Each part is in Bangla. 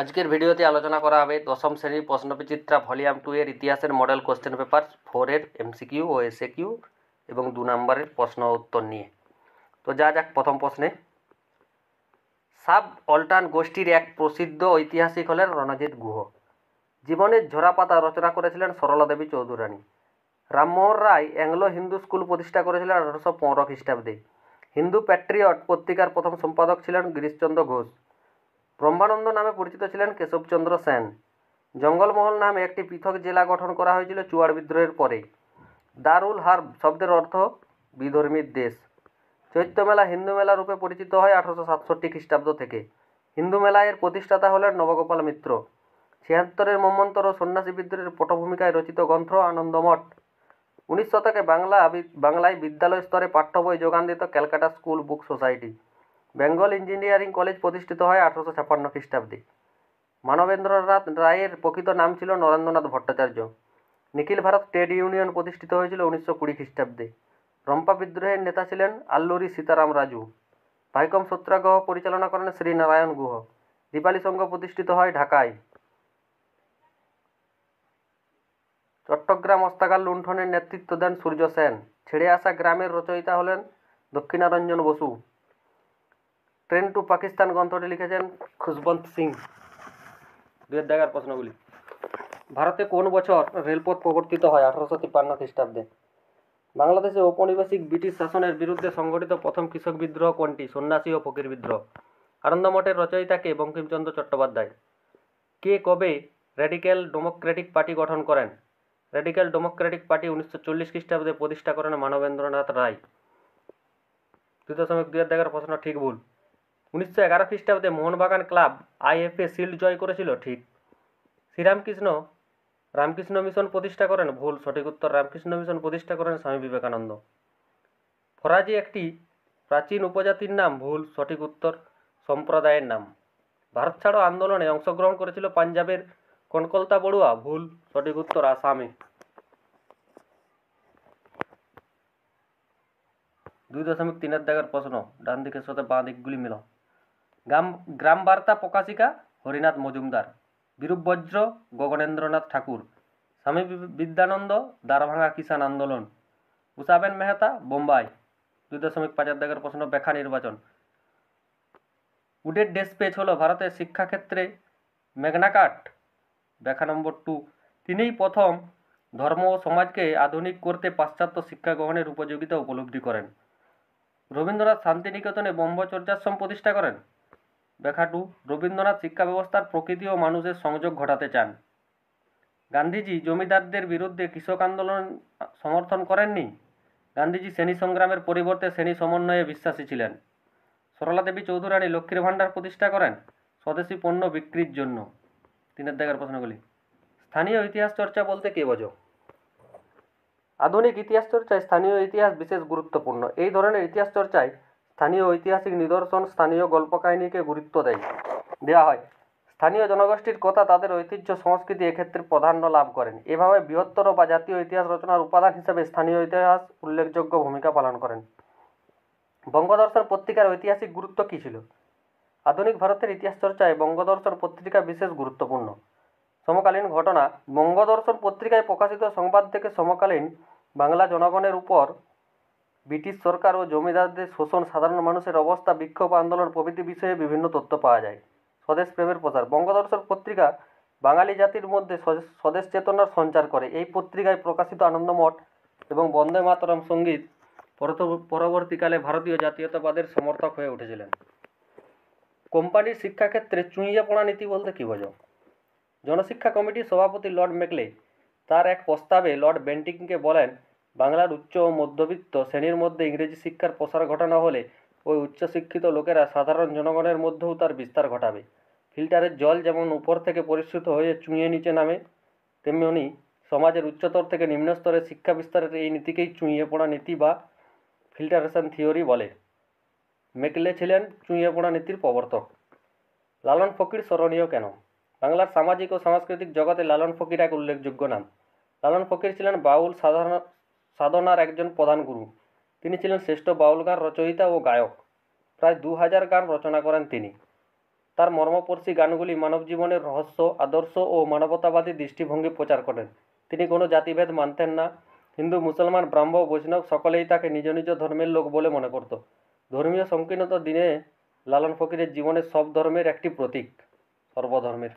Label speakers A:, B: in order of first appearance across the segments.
A: আজকের ভিডিওতে আলোচনা করা হবে দশম শ্রেণীর প্রশ্নবিচিত্রা ভলিউম টু এর ইতিহাসের মডেল কোশ্চেন পেপার ফোরের এমসিকিউ ও এসএ কিউ এবং দু নম্বরের প্রশ্ন উত্তর নিয়ে তো যা যাক প্রথম প্রশ্নে সাব অল্টান গোষ্ঠীর এক প্রসিদ্ধ ঐতিহাসিক হলেন রণজিৎ গুহ জীবনের ঝরাপাতা রচনা করেছিলেন সরলা দেবী চৌধুরানী রামমোহন রায় অ্যাংলো হিন্দু স্কুল প্রতিষ্ঠা করেছিলেন আঠারোশো পনেরো খ্রিস্টাব্দে হিন্দু প্যাট্রিয়ট পত্রিকার প্রথম সম্পাদক ছিলেন গিরিশচন্দ্র ঘোষ ব্রহ্মানন্দ নামে পরিচিত ছিলেন কেশবচন্দ্র সেন জঙ্গলমহল নামে একটি পৃথক জেলা গঠন করা হয়েছিল চুয়ার বিদ্রোহের পরে দারুল হার্ব শব্দের অর্থ বিধর্মীর দেশ চৈত্য মেলা হিন্দু মেলা রূপে পরিচিত হয় আঠারোশো সাতষট্টি খ্রিস্টাব্দ থেকে হিন্দু মেলায়ের প্রতিষ্ঠাতা হলেন নবগোপাল মিত্র ছিয়াত্তরের মন্মন্তর ও সন্ন্যাসী বিদ্রোহের পটভূমিকায় রচিত গ্রন্থ আনন্দমঠ উনিশ শতকে বাংলা বাংলায় বিদ্যালয় স্তরে পাঠ্য বই যোগান দিত Calcutta school book society Bengal engineering college প্রতিষ্ঠিত হয় আঠারোশো ছাপান্ন খ্রিস্টাব্দে মানবেন্দ্রনাথ রায়ের প্রকৃত নাম ছিল নরেন্দ্রনাথ ভট্টাচার্য নিখিল ভারত ট্রেড ইউনিয়ন প্রতিষ্ঠিত হয়েছিল উনিশশো কুড়ি খ্রিস্টাব্দে রম্পা বিদ্রোহের নেতা ছিলেন আল্লুরি সীতারাম রাজু ভাইকম সত্যাগ্রহ পরিচালনা করেন শ্রীনারায়ণ গুহ দীপালি সংঘ প্রতিষ্ঠিত হয় ঢাকায় চট্টগ্রাম অস্তাগার লুণ্ঠনের নেতৃত্ব দেন সূর্য সেন ছেড়ে আসা গ্রামের রচয়িতা হলেন দক্ষিণারঞ্জন বসু ট্রেন টু পাকিস্তান গ্রন্থটি লিখেছেন খুশবন্ত সিং দুয়ের দাগার প্রশ্নগুলি ভারতে কোন বছর রেলপথ প্রবর্তিত হয় আঠারোশো তিপ্পান্ন খ্রিস্টাব্দে বাংলাদেশে ঔপনিবেশিক ব্রিটিশ শাসনের বিরুদ্ধে সংগঠিত প্রথম কৃষক বিদ্রোহ কোনটি সন্ন্যাসী ও ফকির বিদ্রোহ আনন্দমঠের রচয়িতাকে বঙ্কিমচন্দ্র চট্টোপাধ্যায় কে কবে র্যাডিক্যাল ডেমোক্রেটিক পার্টি গঠন করেন র্যাডিক্যাল ডেমোক্রেটিক পার্টি উনিশশো চল্লিশ খ্রিস্টাব্দে প্রতিষ্ঠা করেন মানবেন্দ্রনাথ রায় দুই দশমিক দুই দাগের প্রশ্ন ঠিক ভুল উনিশশো এগারো খ্রিস্টাব্দে মোহনবাগান ক্লাব আইএফএ শিল্ড জয় করেছিল ঠিক শ্রীরামকৃষ্ণ রামকৃষ্ণ মিশন প্রতিষ্ঠা করেন ভুল সঠিক উত্তর রামকৃষ্ণ মিশন প্রতিষ্ঠা করেন স্বামী বিবেকানন্দ ফরাজি একটি প্রাচীন উপজাতির নাম ভুল সঠিক উত্তর সম্প্রদায়ের নাম ভারত ছাড়ো আন্দোলনে অংশগ্রহণ করেছিল পাঞ্জাবের কনকলতা বড়ুয়া ভুল সঠিক উত্তর আসামে দুই দশমিক তিনের দাগের প্রশ্ন ডান দিকের সাথে বাঁ দিকগুলি মিলাও গ্রাম গ্রাম বার্তা প্রকাশিকা হরিনাথ মজুমদার বীরুবজ্র গগনেন্দ্রনাথ ঠাকুর স্বামী বিদ্যানন্দ দ্বারভাঙ্গা কিষাণ আন্দোলন উষাবেন মেহতা বোম্বাই দুই দশমিক পাঁচ দাগের প্রশ্ন ব্যাখ্যা নির্বাচন উডের ডেস পেজ হল ভারতের শিক্ষাক্ষেত্রে মেঘনাকাট ব্যাখ্যা নম্বর টু তিনিই প্রথম ধর্ম ও সমাজকে আধুনিক করতে পাশ্চাত্য শিক্ষা গ্রহণের উপযোগিতা উপলব্ধি করেন রবীন্দ্রনাথ শান্তিনিকেতনে ব্রহ্মচর্যাশ্রম প্রতিষ্ঠা করেন ব্যাখাটু রবীন্দ্রনাথ শিক্ষা ব্যবস্থার প্রকৃতি ও মানুষের সংযোগ ঘটাতে চান গান্ধীজি জমিদারদের বিরুদ্ধে কৃষক আন্দোলন সমর্থন করেননি গান্ধীজি শ্রেণী সংগ্রামের পরিবর্তে শ্রেণী সমন্বয়ে বিশ্বাসী ছিলেন সরলাদেবী চৌধুরানী লক্ষ্মীর ভাণ্ডার প্রতিষ্ঠা করেন স্বদেশী পণ্য বিক্রির জন্য তিনের দেখার প্রশ্নগুলি স্থানীয় ইতিহাস চর্চা বলতে কে বোঝো আধুনিক ইতিহাস চর্চায় স্থানীয় ইতিহাস বিশেষ গুরুত্বপূর্ণ এই ধরনের ইতিহাস চর্চায় স্থানীয় ঐতিহাসিক নিদর্শন স্থানীয় গল্প কাহিনীকে গুরুত্ব দেয় দেওয়া হয় স্থানীয় জনগোষ্ঠীর কথা তাদের ঐতিহ্য সংস্কৃতি এক্ষেত্রে প্রাধান্য লাভ করেন এভাবে বৃহত্তর বা জাতীয় ইতিহাস রচনার উপাদান হিসেবে স্থানীয় ইতিহাস উল্লেখযোগ্য ভূমিকা পালন করেন বঙ্গদর্শন পত্রিকার ঐতিহাসিক গুরুত্ব কী ছিল আধুনিক ভারতের ইতিহাস চর্চায় বঙ্গদর্শন পত্রিকা বিশেষ গুরুত্বপূর্ণ সমকালীন ঘটনা বঙ্গদর্শন পত্রিকায় প্রকাশিত সংবাদ থেকে সমকালীন বাংলা জনগণের উপর ব্রিটিশ সরকার ও জমিদারদের শোষণ সাধারণ মানুষের অবস্থা বিক্ষোভ আন্দোলন প্রভৃতি বিষয়ে বিভিন্ন তথ্য পাওয়া যায় স্বদেশ প্রেমের প্রচার বঙ্গদর্শন পত্রিকা বাঙালি জাতির মধ্যে স্বদেশ চেতনার সঞ্চার করে এই পত্রিকায় প্রকাশিত আনন্দমঠ এবং বন্দে মাতরম সঙ্গীত পরবর্তীকালে ভারতীয় জাতীয়তাবাদের সমর্থক হয়ে উঠেছিলেন কোম্পানির শিক্ষাক্ষেত্রে চুঁইয়ে পড়া নীতি বলতে কী বোঝো জনশিক্ষা কমিটির সভাপতি লর্ড মেকলে তার এক প্রস্তাবে লর্ড বেন্টিংকে বলেন বাংলার উচ্চ ও মধ্যবিত্ত শ্রেণীর মধ্যে ইংরেজি শিক্ষার প্রসার ঘটানো হলে ওই উচ্চশিক্ষিত লোকেরা সাধারণ জনগণের মধ্যেও তার বিস্তার ঘটাবে ফিল্টারের জল যেমন উপর থেকে পরিশ্রুত হয়ে চুঁইয়ে নিচে নামে তেমনি সমাজের উচ্চতর থেকে নিম্ন শিক্ষা বিস্তারের এই নীতিকেই চুঁইয়ে পড়া নীতি বা ফিল্টারেশন থিওরি বলে মেকলে ছিলেন চুঁইয়ে পড়া নীতির প্রবর্তক লালন ফকির স্মরণীয় কেন বাংলার সামাজিক ও সাংস্কৃতিক জগতে লালন ফকির এক উল্লেখযোগ্য নাম লালন ফকির ছিলেন বাউল সাধারণ সাধনার একজন প্রধান গুরু তিনি ছিলেন শ্রেষ্ঠ বাউল গান রচয়িতা ও গায়ক প্রায় দু হাজার গান রচনা করেন তিনি তার মর্মপর্শী গানগুলি মানব জীবনের রহস্য আদর্শ ও মানবতাবাদী দৃষ্টিভঙ্গি প্রচার করেন তিনি কোনো জাতিভেদ মানতেন না হিন্দু মুসলমান ব্রাহ্ম বৈষ্ণব সকলেই তাকে নিজ নিজ ধর্মের লোক বলে মনে করত ধর্মীয় সংকীর্ণতা দিনে লালন ফকিরের জীবনের সব ধর্মের একটি প্রতীক সর্বধর্মের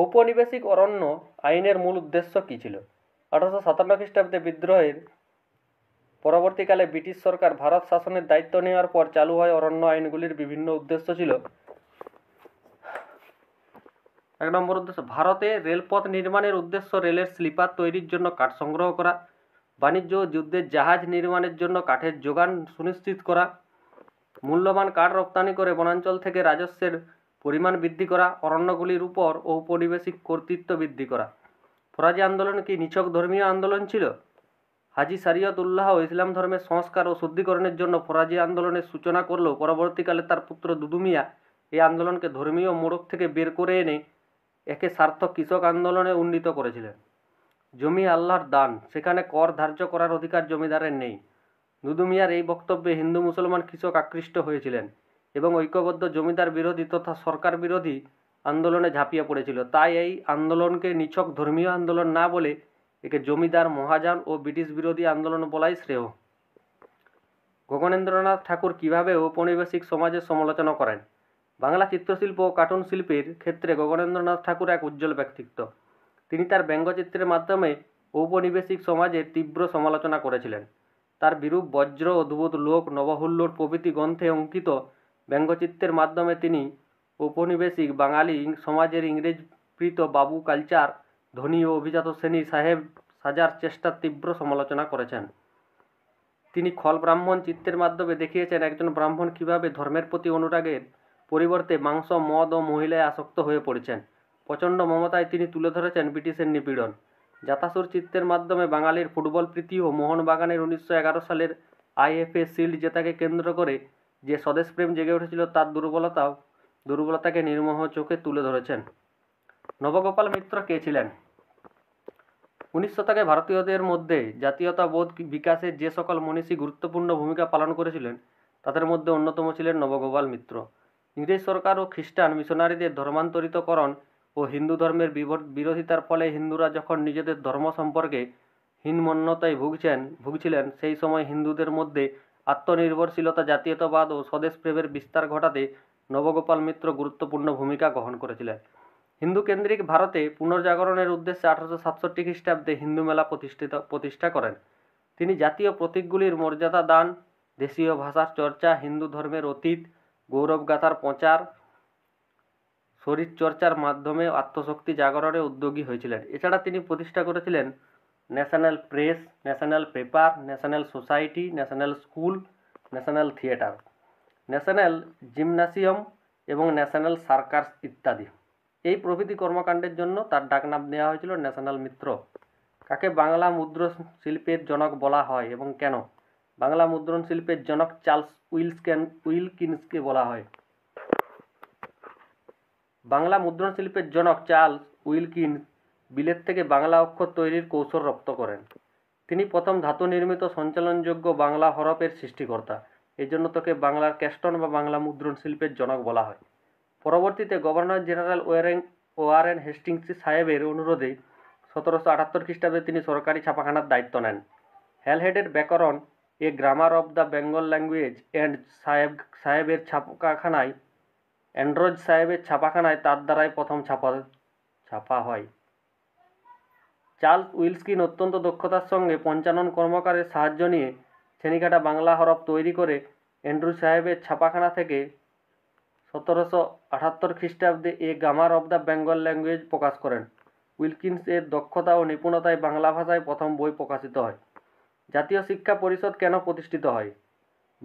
A: ঔপনিবেশিক অরণ্য আইনের মূল উদ্দেশ্য কী ছিল আঠারোশো সাতান্ন খ্রিস্টাব্দে বিদ্রোহের পরবর্তীকালে ব্রিটিশ সরকার ভারত শাসনের দায়িত্ব নেওয়ার পর চালু হয় অরণ্য আইনগুলির বিভিন্ন উদ্দেশ্য ছিল এক নম্বর উদ্দেশ্য ভারতে রেলপথ নির্মাণের উদ্দেশ্য রেলের স্লিপার তৈরির জন্য কাঠ সংগ্রহ করা বাণিজ্য যুদ্ধের জাহাজ নির্মাণের জন্য কাঠের যোগান সুনিশ্চিত করা মূল্যবান কাঠ রপ্তানি করে বনাঞ্চল থেকে রাজস্বের পরিমাণ বৃদ্ধি করা অরণ্যগুলির উপর ঔপনিবেশিক কর্তৃত্ব বৃদ্ধি করা ফরাজি আন্দোলন কি নিছক ধর্মীয় আন্দোলন ছিল হাজি সারিয়ত উল্লাহ ইসলাম ধর্মের সংস্কার ও শুদ্ধিকরণের জন্য ফরাজি আন্দোলনের সূচনা করলেও পরবর্তীকালে তার পুত্র দুদুমিয়া এই আন্দোলনকে ধর্মীয় মোড়ক থেকে বের করে এনে একে সার্থক কৃষক আন্দোলনে উন্নীত করেছিলেন জমি আল্লাহর দান সেখানে কর ধার্য করার অধিকার জমিদারের নেই দুদুমিয়ার এই বক্তব্যে হিন্দু মুসলমান কৃষক আকৃষ্ট হয়েছিলেন এবং ঐক্যবদ্ধ জমিদার বিরোধী তথা সরকার বিরোধী আন্দোলনে ঝাঁপিয়ে পড়েছিল তাই এই আন্দোলনকে নিছক ধর্মীয় আন্দোলন না বলে একে জমিদার মহাজান ও ব্রিটিশ বিরোধী আন্দোলন বলাই শ্রেয় গগনেন্দ্রনাথ ঠাকুর কীভাবে ঔপনিবেশিক সমাজের সমালোচনা করেন বাংলা চিত্রশিল্প ও কার্টুন শিল্পের ক্ষেত্রে গগনেন্দ্রনাথ ঠাকুর এক উজ্জ্বল ব্যক্তিত্ব তিনি তার ব্যঙ্গচিত্রের মাধ্যমে ঔপনিবেশিক সমাজের তীব্র সমালোচনা করেছিলেন তার বিরূপ বজ্র অদ্ভুত লোক নবহুল্লোর প্রভৃতি গ্রন্থে অঙ্কিত ব্যঙ্গচিত্রের মাধ্যমে তিনি ঔপনিবেশিক বাঙালি সমাজের ইংরেজপ্রীত বাবু কালচার ধনী ও অভিজাত শ্রেণী সাহেব সাজার চেষ্টার তীব্র সমালোচনা করেছেন তিনি খল ব্রাহ্মণ চিত্রের মাধ্যমে দেখিয়েছেন একজন ব্রাহ্মণ কিভাবে ধর্মের প্রতি অনুরাগের পরিবর্তে মাংস মদ ও মহিলায় আসক্ত হয়ে পড়েছেন প্রচণ্ড মমতায় তিনি তুলে ধরেছেন ব্রিটিশের নিপীড়ন জাতাসুর চিত্রের মাধ্যমে বাঙালির ফুটবল প্রীতি ও মোহনবাগানের উনিশশো এগারো সালের আইএফএ শিল্ড জেতাকে কেন্দ্র করে যে স্বদেশপ্রেম জেগে উঠেছিল তার দুর্বলতাও দুর্বলতাকে নির্মোহ চোখে তুলে ধরেছেন নবগোপাল মিত্র কে ছিলেন উনিশ শতকে ভারতীয়দের মধ্যে জাতীয়তাবোধ বিকাশে যে সকল মনীষী গুরুত্বপূর্ণ ভূমিকা পালন করেছিলেন তাদের মধ্যে অন্যতম ছিলেন নবগোপাল মিত্র ইংরেজ সরকার ও খ্রিস্টান মিশনারিদের ধর্মান্তরিতকরণ ও হিন্দু ধর্মের বিরোধিতার ফলে হিন্দুরা যখন নিজেদের ধর্ম সম্পর্কে হীনমন্যতায় ভুগছেন ভুগছিলেন সেই সময় হিন্দুদের মধ্যে আত্মনির্ভরশীলতা জাতীয়তাবাদ ও স্বদেশ প্রেমের বিস্তার ঘটাতে নবগোপাল মিত্র গুরুত্বপূর্ণ ভূমিকা গ্রহণ করেছিলেন হিন্দু কেন্দ্রিক ভারতে পুনর্জাগরণের উদ্দেশ্যে আঠারোশো সাতষট্টি খ্রিস্টাব্দে হিন্দু মেলা প্রতিষ্ঠিত প্রতিষ্ঠা করেন তিনি জাতীয় প্রতীকগুলির মর্যাদা দান দেশীয় ভাষার চর্চা হিন্দু ধর্মের অতীত গৌরবগাথার প্রচার শরীরচর্চার মাধ্যমে আত্মশক্তি জাগরণে উদ্যোগী হয়েছিলেন এছাড়া তিনি প্রতিষ্ঠা করেছিলেন national press national paper national society national school national theatre national gymnasium এবং ন্যাশনাল সার্কাস ইত্যাদি এই প্রভৃতি কর্মকাণ্ডের জন্য তার ডাকনাম দেওয়া হয়েছিল ন্যাশনাল মিত্র কাকে বাংলা মুদ্রণ শিল্পের জনক বলা হয় এবং কেন বাংলা মুদ্রণ শিল্পের জনক চার্লস উইলসকেন উইলকিন্সকে বলা হয় বাংলা মুদ্রণ শিল্পের জনক চার্লস উইলকিন বিলেত থেকে বাংলা অক্ষর তৈরির কৌশল রপ্ত করেন তিনি প্রথম ধাতু নির্মিত সঞ্চালনযোগ্য বাংলা হরফের সৃষ্টিকর্তা এই জন্য তোকে বাংলার ক্যাস্টন বা বাংলা মুদ্রণ শিল্পের জনক বলা হয় পরবর্তীতে governor general Warren Warren Hastings সাহেবের অনুরোধে সতেরোশো আটাত্তর খ্রিস্টাব্দে তিনি সরকারি ছাপাখানার দায়িত্ব নেন হেলহেডের ব্যাকরণ a grammar of the Bengal language and সাহেব সাহেবের ছাপাখানায় অ্যান্ড্রোজ সাহেবের ছাপাখানায় তার দ্বারাই প্রথম ছাপা ছাপা হয় চার্লস উইলস্কিন অত্যন্ত দক্ষতার সঙ্গে পঞ্চানন কর্মকারের সাহায্য নিয়ে ছেনিকাটা বাংলা হরফ তৈরি করে অ্যান্ড্রু সাহেবের ছাপাখানা থেকে সতেরোশো আটাত্তর খ্রিস্টাব্দে a grammar of the Bengal language প্রকাশ করেন উইলকিন্স এর দক্ষতা ও নিপুণতায় বাংলা ভাষায় প্রথম বই প্রকাশিত হয় জাতীয় শিক্ষা পরিষদ কেন প্রতিষ্ঠিত হয়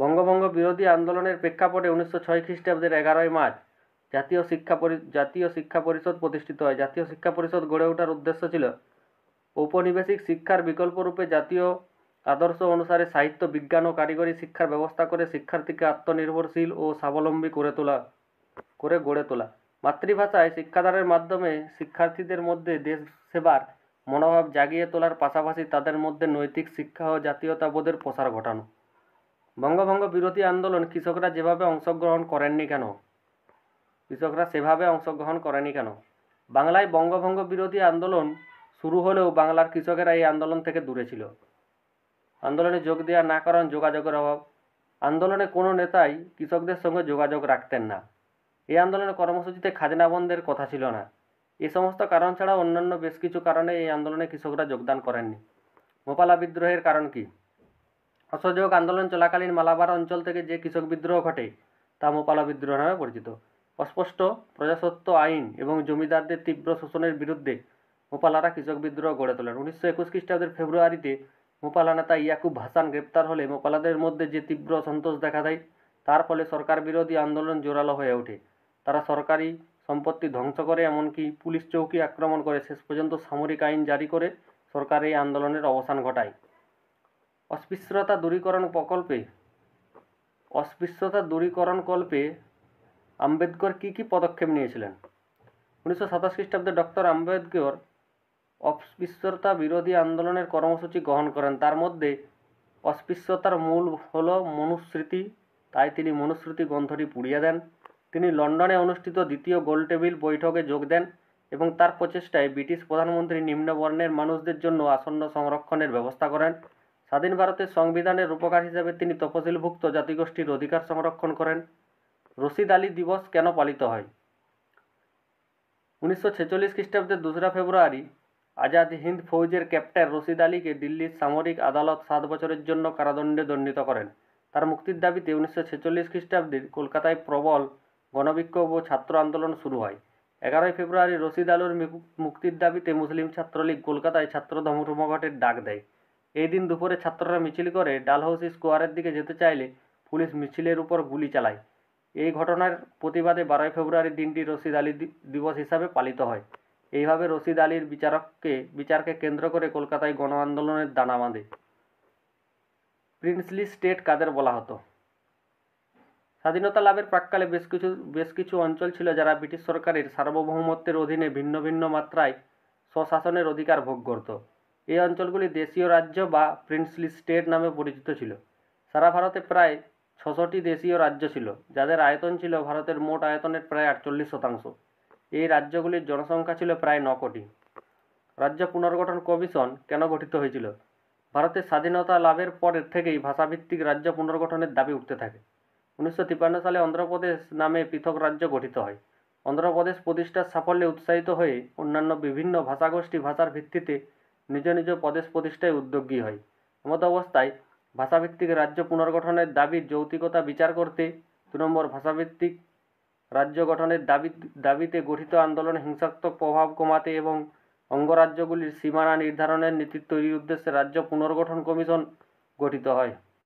A: বঙ্গভঙ্গ বিরোধী আন্দোলনের প্রেক্ষাপটে উনিশশো ছয় খ্রিস্টাব্দের এগারোই মার্চ জাতীয় শিক্ষা জাতীয় শিক্ষা পরিষদ প্রতিষ্ঠিত হয় জাতীয় শিক্ষা পরিষদ গড়ে ওঠার উদ্দেশ্য ছিল ঔপনিবেশিক শিক্ষার বিকল্পরূপে জাতীয় আদর্শ অনুসারে সাহিত্য বিজ্ঞান ও কারিগরি শিক্ষার ব্যবস্থা করে শিক্ষার্থীকে আত্মনির্ভরশীল ও স্বাবলম্বী করে তোলা করে গড়ে তোলা মাতৃভাষায় শিক্ষাদানের মাধ্যমে শিক্ষার্থীদের মধ্যে দেশ সেবার মনোভাব জাগিয়ে তোলার পাশাপাশি তাদের মধ্যে নৈতিক শিক্ষা ও জাতীয়তাবোধের প্রসার ঘটানো বঙ্গভঙ্গ বিরোধী আন্দোলন কৃষকরা যেভাবে অংশগ্রহণ করেননি কেন কৃষকরা সেভাবে অংশগ্রহণ করেনি কেন বাংলায় বঙ্গভঙ্গ বিরোধী আন্দোলন শুরু হলেও বাংলার কৃষকেরা এই আন্দোলন থেকে দূরে ছিল আন্দোলনে যোগ দেওয়া না কারণ যোগাযোগের অভাব আন্দোলনে কোনো নেতাই কৃষকদের সঙ্গে যোগাযোগ রাখতেন না এই আন্দোলনের কর্মসূচিতে খাজনা বন্ধের কথা ছিল না এ সমস্ত কারণ ছাড়া অন্যান্য বেশ কিছু কারণে এই আন্দোলনে কৃষকরা যোগদান করেননি মোপালা বিদ্রোহের কারণ কি অসহযোগ আন্দোলন চলাকালীন মালাবার অঞ্চল থেকে যে কৃষক বিদ্রোহ ঘটে তা মোপালা বিদ্রোহ নামে পরিচিত অস্পষ্ট প্রজাসত্ব আইন এবং জমিদারদের তীব্র শোষণের বিরুদ্ধে মোপালারা কৃষক বিদ্রোহ গড়ে তোলেন উনিশশো একুশ খ্রিস্টাব্দের ফেব্রুয়ারিতে মোপালা নেতা ইয়াকুব হাসান গ্রেপ্তার হলে মোপালাদের মধ্যে যে তীব্র সন্তোষ দেখা দেয় তার ফলে সরকার বিরোধী আন্দোলন জোরালো হয়ে ওঠে তারা সরকারি সম্পত্তি ধ্বংস করে এমনকি পুলিশ চৌকি আক্রমণ করে শেষ পর্যন্ত সামরিক আইন জারি করে সরকার এই আন্দোলনের অবসান ঘটায় অস্পৃশ্যতা দূরীকরণ প্রকল্পে অস্পৃশ্যতা দূরীকরণ কল্পে আম্বেদকর কী কী পদক্ষেপ নিয়েছিলেন উনিশশো সাতাশ খ্রিস্টাব্দে ডক্টর আম্বেদকর অস্পৃশ্যতা বিরোধী আন্দোলনের কর্মসূচি গ্রহণ করেন তার মধ্যে অস্পৃশ্যতার মূল হল মনুস্মৃতি তাই তিনি মনুস্মৃতি গ্রন্থটি পুড়িয়ে দেন তিনি লন্ডনে অনুষ্ঠিত দ্বিতীয় গোলটেবিল বৈঠকে যোগ দেন এবং তার প্রচেষ্টায় ব্রিটিশ প্রধানমন্ত্রী নিম্নবর্ণের মানুষদের জন্য আসন্ন সংরক্ষণের ব্যবস্থা করেন স্বাধীন ভারতের সংবিধানের রূপকার হিসেবে তিনি তফসিলভুক্ত জাতিগোষ্ঠীর অধিকার সংরক্ষণ করেন রশিদ আলী দিবস কেন পালিত হয় উনিশশো ছেচল্লিশ খ্রিস্টাব্দের দোসরা ফেব্রুয়ারি আজাদ হিন্দ ফৌজের ক্যাপ্টেন রশিদ আলীকে দিল্লির সামরিক আদালত সাত বছরের জন্য কারাদণ্ডে দণ্ডিত করেন তার মুক্তির দাবিতে উনিশশো ছেচল্লিশ খ্রিস্টাব্দে কলকাতায় প্রবল গণবিক্ষোভ ও ছাত্র আন্দোলন শুরু হয় এগারোই ফেব্রুয়ারি রশিদ আলুর মুক্তির দাবিতে মুসলিম ছাত্রলীগ কলকাতায় ছাত্র ধর্মঘটের ডাক দেয় এই দিন দুপুরে ছাত্ররা মিছিল করে ডালহৌসি স্কোয়ারের দিকে যেতে চাইলে পুলিশ মিছিলের উপর গুলি চালায় এই ঘটনার প্রতিবাদে বারোই ফেব্রুয়ারি দিনটি রশিদ আলী দিবস হিসাবে পালিত হয় এইভাবে রশিদ আলীর বিচারককে বিচারকে কেন্দ্র করে কলকাতায় গণ আন্দোলনের দানা বাঁধে প্রিন্সলি স্টেট কাদের বলা হতো স্বাধীনতা লাভের প্রাককালে বেশ কিছু বেশ কিছু অঞ্চল ছিল যারা ব্রিটিশ সরকারের সার্বভৌমত্বের অধীনে ভিন্ন ভিন্ন মাত্রায় স্বশাসনের অধিকার ভোগ করত এই অঞ্চলগুলি দেশীয় রাজ্য বা প্রিন্সলি স্টেট নামে পরিচিত ছিল সারা ভারতে প্রায় ছশোটি দেশীয় রাজ্য ছিল যাদের আয়তন ছিল ভারতের মোট আয়তনের প্রায় আটচল্লিশ শতাংশ এই রাজ্যগুলির জনসংখ্যা ছিল প্রায় ন কোটি রাজ্য পুনর্গঠন কমিশন কেন গঠিত হয়েছিল ভারতের স্বাধীনতা লাভের পরের থেকেই ভাষাভিত্তিক রাজ্য পুনর্গঠনের দাবি উঠতে থাকে উনিশশো সালে অন্ধ্রপ্রদেশ নামে পৃথক রাজ্য গঠিত হয় অন্ধ্রপ্রদেশ প্রতিষ্ঠার সাফল্যে উৎসাহিত হয়ে অন্যান্য বিভিন্ন ভাষাগোষ্ঠী ভাষার ভিত্তিতে নিজ নিজ প্রদেশ প্রতিষ্ঠায় উদ্যোগী হয় এমত অবস্থায় ভাষাভিত্তিক রাজ্য পুনর্গঠনের দাবির যৌতিকতা বিচার করতে দু নম্বর ভাষাভিত্তিক রাজ্য গঠনের দাবি দাবিতে গঠিত আন্দোলন হিংসাত্মক প্রভাব কমাতে এবং অঙ্গরাজ্যগুলির সীমানা নির্ধারণের নীতি তৈরির উদ্দেশ্যে রাজ্য পুনর্গঠন কমিশন গঠিত হয়